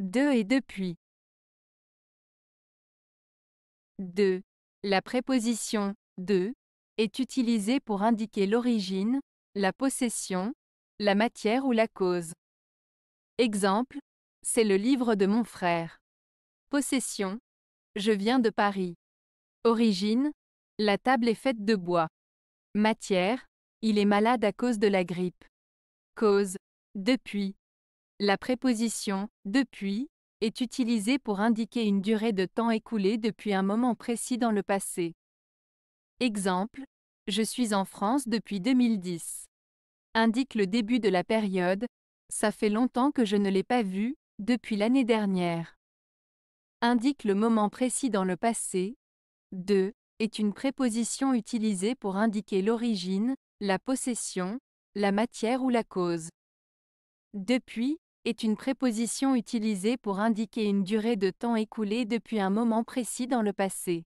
De et depuis. 2. La préposition de est utilisée pour indiquer l'origine, la possession, la matière ou la cause. Exemple, c'est le livre de mon frère. Possession, je viens de Paris. Origine, la table est faite de bois. Matière, il est malade à cause de la grippe. Cause, depuis, la préposition depuis est utilisée pour indiquer une durée de temps écoulée depuis un moment précis dans le passé. Exemple Je suis en France depuis 2010. Indique le début de la période Ça fait longtemps que je ne l'ai pas vu, depuis l'année dernière. Indique le moment précis dans le passé. 2 est une préposition utilisée pour indiquer l'origine, la possession, la matière ou la cause. Depuis est une préposition utilisée pour indiquer une durée de temps écoulée depuis un moment précis dans le passé.